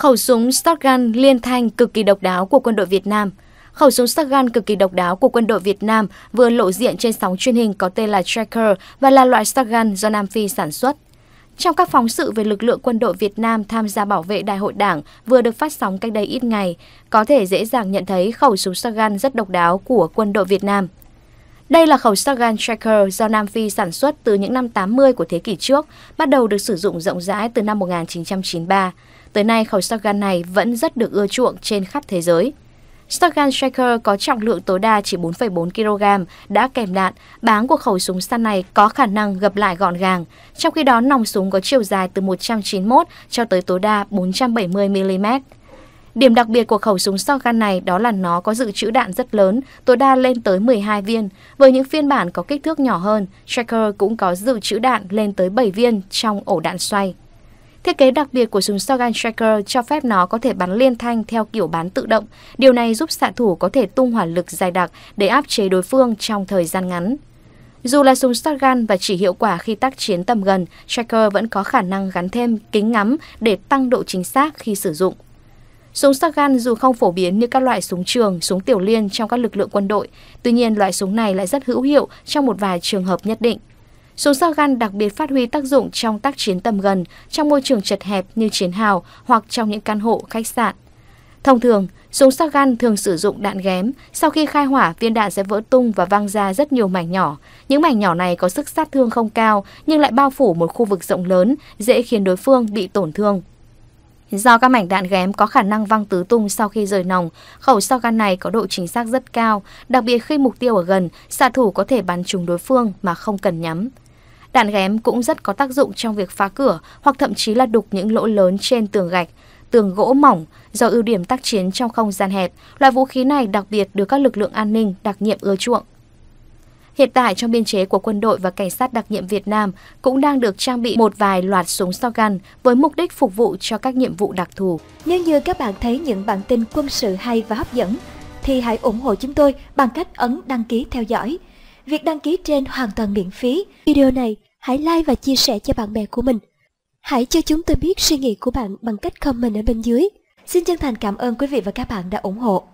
Khẩu súng shotgun liên thanh cực kỳ độc đáo của quân đội Việt Nam. Khẩu súng shotgun cực kỳ độc đáo của quân đội Việt Nam vừa lộ diện trên sóng truyền hình có tên là Tracker và là loại shotgun do Nam Phi sản xuất. Trong các phóng sự về lực lượng quân đội Việt Nam tham gia bảo vệ Đại hội Đảng vừa được phát sóng cách đây ít ngày, có thể dễ dàng nhận thấy khẩu súng shotgun rất độc đáo của quân đội Việt Nam. Đây là khẩu shotgun Tracker do Nam Phi sản xuất từ những năm 80 của thế kỷ trước, bắt đầu được sử dụng rộng rãi từ năm 1993. Tới nay, khẩu shotgun này vẫn rất được ưa chuộng trên khắp thế giới. Shotgun Shaker có trọng lượng tối đa chỉ 4,4 kg, đã kèm đạn, báng của khẩu súng săn này có khả năng gập lại gọn gàng. Trong khi đó, nòng súng có chiều dài từ 191 cho tới tối đa 470mm. Điểm đặc biệt của khẩu súng shotgun này đó là nó có dự trữ đạn rất lớn, tối đa lên tới 12 viên. Với những phiên bản có kích thước nhỏ hơn, Tracker cũng có dự trữ đạn lên tới 7 viên trong ổ đạn xoay. Thiết kế đặc biệt của súng Shotgun Striker cho phép nó có thể bắn liên thanh theo kiểu bắn tự động. Điều này giúp xạ thủ có thể tung hỏa lực dài đặc để áp chế đối phương trong thời gian ngắn. Dù là súng shotgun và chỉ hiệu quả khi tác chiến tầm gần, Tracker vẫn có khả năng gắn thêm kính ngắm để tăng độ chính xác khi sử dụng. Súng shotgun dù không phổ biến như các loại súng trường, súng tiểu liên trong các lực lượng quân đội, tuy nhiên loại súng này lại rất hữu hiệu trong một vài trường hợp nhất định. Súng sao gan đặc biệt phát huy tác dụng trong tác chiến tầm gần, trong môi trường chật hẹp như chiến hào hoặc trong những căn hộ, khách sạn. Thông thường, súng sao gan thường sử dụng đạn ghém. Sau khi khai hỏa, viên đạn sẽ vỡ tung và văng ra rất nhiều mảnh nhỏ. Những mảnh nhỏ này có sức sát thương không cao nhưng lại bao phủ một khu vực rộng lớn, dễ khiến đối phương bị tổn thương. Do các mảnh đạn ghém có khả năng văng tứ tung sau khi rời nòng, khẩu sao gan này có độ chính xác rất cao, đặc biệt khi mục tiêu ở gần, xạ thủ có thể bắn trúng đối phương mà không cần nhắm. Đạn ghém cũng rất có tác dụng trong việc phá cửa hoặc thậm chí là đục những lỗ lớn trên tường gạch, tường gỗ mỏng. Do ưu điểm tác chiến trong không gian hẹp, loại vũ khí này đặc biệt được các lực lượng an ninh đặc nhiệm ưa chuộng. Hiện tại trong biên chế của quân đội và cảnh sát đặc nhiệm Việt Nam cũng đang được trang bị một vài loạt súng shotgun với mục đích phục vụ cho các nhiệm vụ đặc thù. Nếu như các bạn thấy những bản tin quân sự hay và hấp dẫn, thì hãy ủng hộ chúng tôi bằng cách ấn đăng ký theo dõi. Việc đăng ký trên hoàn toàn miễn phí. Video này hãy like và chia sẻ cho bạn bè của mình. Hãy cho chúng tôi biết suy nghĩ của bạn bằng cách comment ở bên dưới. Xin chân thành cảm ơn quý vị và các bạn đã ủng hộ.